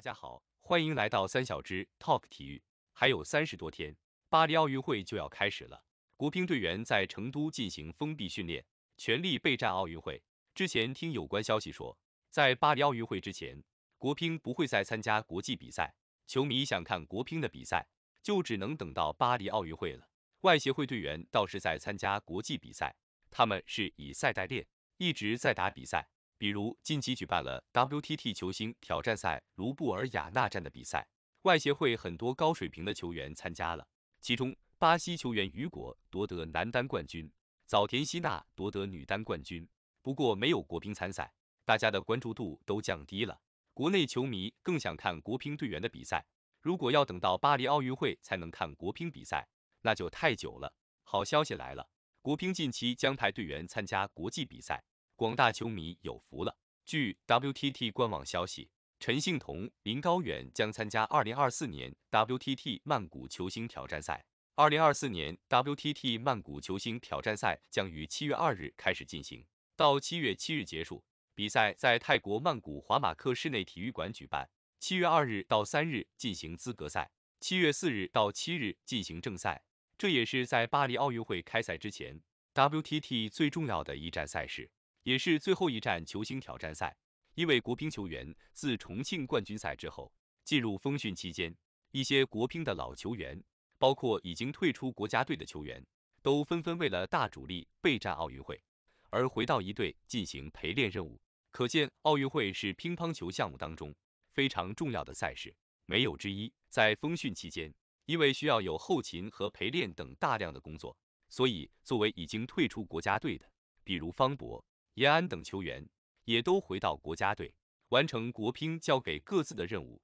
大家好，欢迎来到三小只 Talk 体育。还有三十多天，巴黎奥运会就要开始了。国乒队员在成都进行封闭训练，全力备战奥运会。之前听有关消息说，在巴黎奥运会之前，国乒不会再参加国际比赛。球迷想看国乒的比赛，就只能等到巴黎奥运会了。外协会队员倒是在参加国际比赛，他们是以赛代练，一直在打比赛。比如，近期举办了 WTT 球星挑战赛卢布尔雅纳站的比赛，外协会很多高水平的球员参加了，其中巴西球员雨果夺得男单冠军，早田希娜夺得女单冠军。不过没有国乒参赛，大家的关注度都降低了，国内球迷更想看国乒队员的比赛。如果要等到巴黎奥运会才能看国乒比赛，那就太久了。好消息来了，国乒近期将派队员参加国际比赛。广大球迷有福了。据 WTT 官网消息，陈幸同、林高远将参加2024年 WTT 曼谷球星挑战赛。2024年 WTT 曼谷球星挑战赛将于7月2日开始进行，到7月7日结束。比赛在泰国曼谷华马克室内体育馆举办。7月2日到3日进行资格赛，7月4日到7日进行正赛。这也是在巴黎奥运会开赛之前，WTT 最重要的一站赛事。也是最后一站球星挑战赛，因为国乒球员自重庆冠军赛之后进入封训期间，一些国乒的老球员，包括已经退出国家队的球员，都纷纷为了大主力备战奥运会而回到一队进行陪练任务。可见奥运会是乒乓球项目当中非常重要的赛事，没有之一。在封训期间，因为需要有后勤和陪练等大量的工作，所以作为已经退出国家队的，比如方博。延安等球员也都回到国家队，完成国乒交给各自的任务。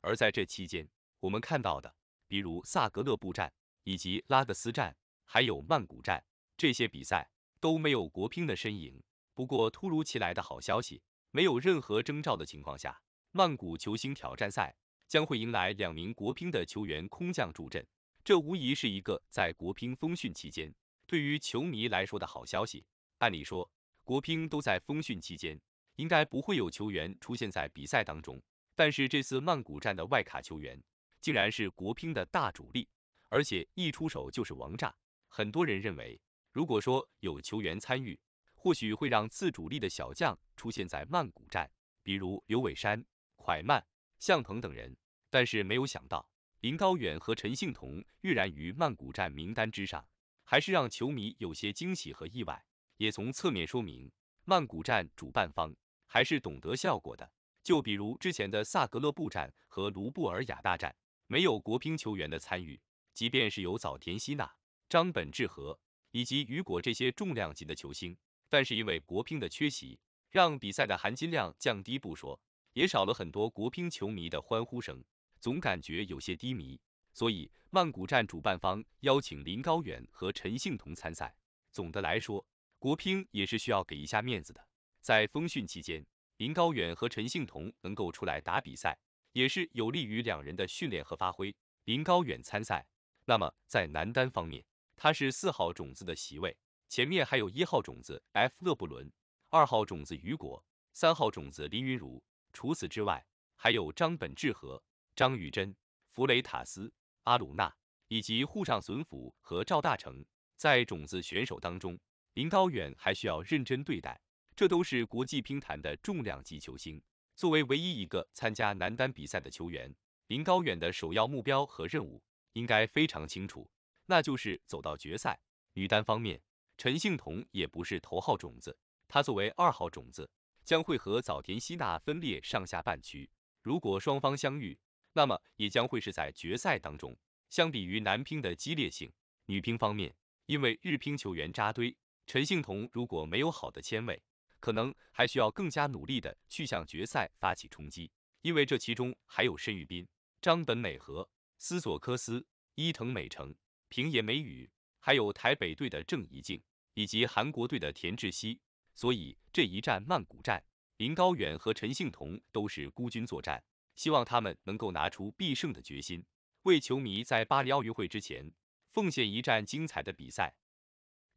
而在这期间，我们看到的，比如萨格勒布站、以及拉各斯站，还有曼谷站，这些比赛都没有国乒的身影。不过，突如其来的好消息，没有任何征兆的情况下，曼谷球星挑战赛将会迎来两名国乒的球员空降助阵，这无疑是一个在国乒风汛期间，对于球迷来说的好消息。按理说，国乒都在封训期间，应该不会有球员出现在比赛当中。但是这次曼谷站的外卡球员，竟然是国乒的大主力，而且一出手就是王炸。很多人认为，如果说有球员参与，或许会让自主力的小将出现在曼谷站，比如刘伟山、蒯曼、向鹏等人。但是没有想到，林高远和陈幸同跃然于曼谷站名单之上，还是让球迷有些惊喜和意外。也从侧面说明，曼谷站主办方还是懂得效果的。就比如之前的萨格勒布站和卢布尔雅大战，没有国乒球员的参与，即便是有早田希娜、张本智和以及雨果这些重量级的球星，但是因为国乒的缺席，让比赛的含金量降低不说，也少了很多国乒球迷的欢呼声，总感觉有些低迷。所以曼谷站主办方邀请林高远和陈幸同参赛。总的来说。国乒也是需要给一下面子的。在封训期间，林高远和陈幸同能够出来打比赛，也是有利于两人的训练和发挥。林高远参赛，那么在男单方面，他是四号种子的席位，前面还有一号种子 F 勒布伦，二号种子雨果，三号种子林昀儒。除此之外，还有张本智和、张宇珍、弗雷塔斯、阿鲁纳，以及沪上隼辅和赵大成。在种子选手当中。林高远还需要认真对待，这都是国际乒坛的重量级球星。作为唯一一个参加男单比赛的球员，林高远的首要目标和任务应该非常清楚，那就是走到决赛。女单方面，陈幸同也不是头号种子，她作为二号种子，将会和早田希娜分列上下半区。如果双方相遇，那么也将会是在决赛当中。相比于男乒的激烈性，女乒方面因为日乒球员扎堆。陈幸同如果没有好的签位，可能还需要更加努力的去向决赛发起冲击，因为这其中还有申裕斌、张本美和、斯佐科斯、伊藤美诚、平野美宇，还有台北队的郑怡静以及韩国队的田志希。所以这一战曼谷站，林高远和陈幸同都是孤军作战，希望他们能够拿出必胜的决心，为球迷在巴黎奥运会之前奉献一战精彩的比赛。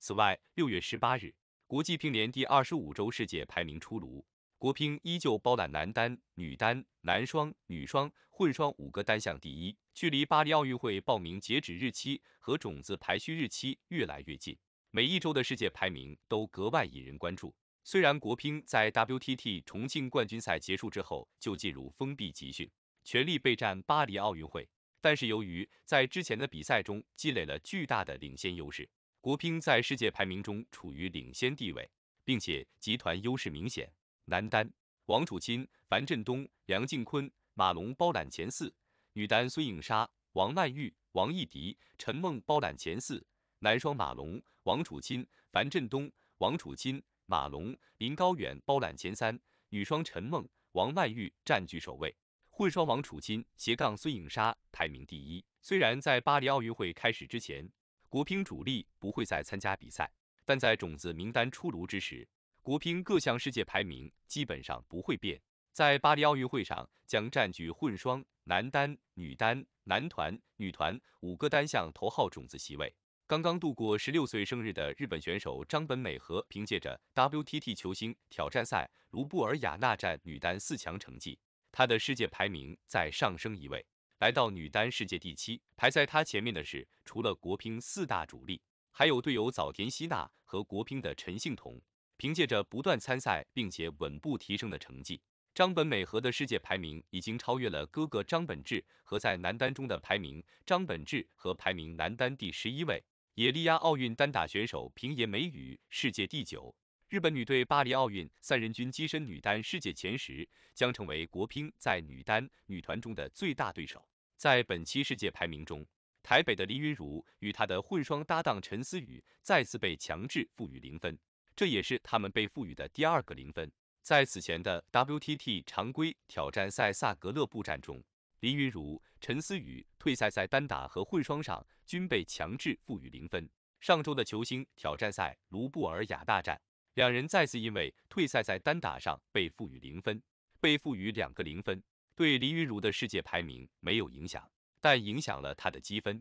此外，六月十八日，国际乒联第二十五周世界排名出炉，国乒依旧包揽男单、女单、男双、女双、混双五个单项第一。距离巴黎奥运会报名截止日期和种子排序日期越来越近，每一周的世界排名都格外引人关注。虽然国乒在 WTT 重庆冠军赛结束之后就进入封闭集训，全力备战巴黎奥运会，但是由于在之前的比赛中积累了巨大的领先优势。国乒在世界排名中处于领先地位，并且集团优势明显。男单，王楚钦、樊振东、梁靖昆、马龙包揽前四；女单，孙颖莎、王曼玉、王艺迪、陈梦包揽前四；男双，马龙、王楚钦、樊振东、王楚钦、马龙、林高远包揽前三；女双，陈梦、王曼玉占据首位；混双，王楚钦斜杠孙颖莎排名第一。虽然在巴黎奥运会开始之前，国乒主力不会再参加比赛，但在种子名单出炉之时，国乒各项世界排名基本上不会变。在巴黎奥运会上，将占据混双、男单、女单、男团、女团五个单项头号种子席位。刚刚度过十六岁生日的日本选手张本美和，凭借着 WTT 球星挑战赛卢布尔雅纳站女单四强成绩，她的世界排名再上升一位。来到女单世界第七，排在她前面的是除了国乒四大主力，还有队友早田希娜和国乒的陈幸同。凭借着不断参赛并且稳步提升的成绩，张本美和的世界排名已经超越了哥哥张本智和在男单中的排名。张本智和排名男单第十一位，也力压奥运单打选手平野美宇世界第九。日本女队巴黎奥运三人均跻身女单世界前十，将成为国乒在女单、女团中的最大对手。在本期世界排名中，台北的林云茹与她的混双搭档陈思雨再次被强制赋予零分，这也是他们被赋予的第二个零分。在此前的 WTT 常规挑战赛萨格勒布站中，林云茹、陈思雨退赛，在单打和混双上均被强制赋予零分。上周的球星挑战赛卢布尔雅大战，两人再次因为退赛在单打上被赋予零分，被赋予两个零分。对林云茹的世界排名没有影响，但影响了她的积分；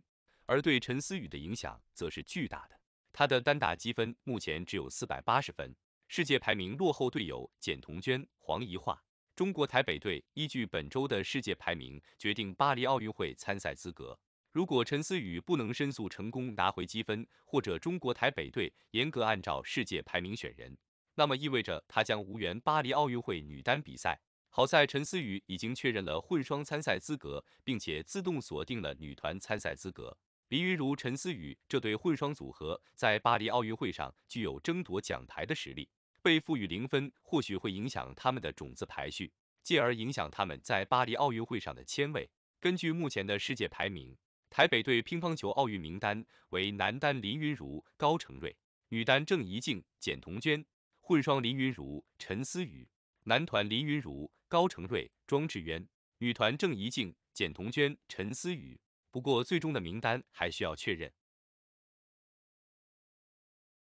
而对陈思雨的影响则是巨大的。她的单打积分目前只有四百八十分，世界排名落后队友简彤娟、黄怡桦。中国台北队依据本周的世界排名决定巴黎奥运会参赛资格。如果陈思雨不能申诉成功拿回积分，或者中国台北队严格按照世界排名选人，那么意味着她将无缘巴黎奥运会女单比赛。好在陈思雨已经确认了混双参赛资格，并且自动锁定了女团参赛资格。林云如、陈思雨这对混双组合在巴黎奥运会上具有争夺奖牌的实力。被赋予零分或许会影响他们的种子排序，进而影响他们在巴黎奥运会上的签位。根据目前的世界排名，台北队乒乓球奥运名单为男单林云如、高承睿，女单郑怡静、简彤娟，混双林云如、陈思雨，男团林云如。高成瑞、庄智渊、女团郑怡静、简童娟、陈思雨。不过，最终的名单还需要确认。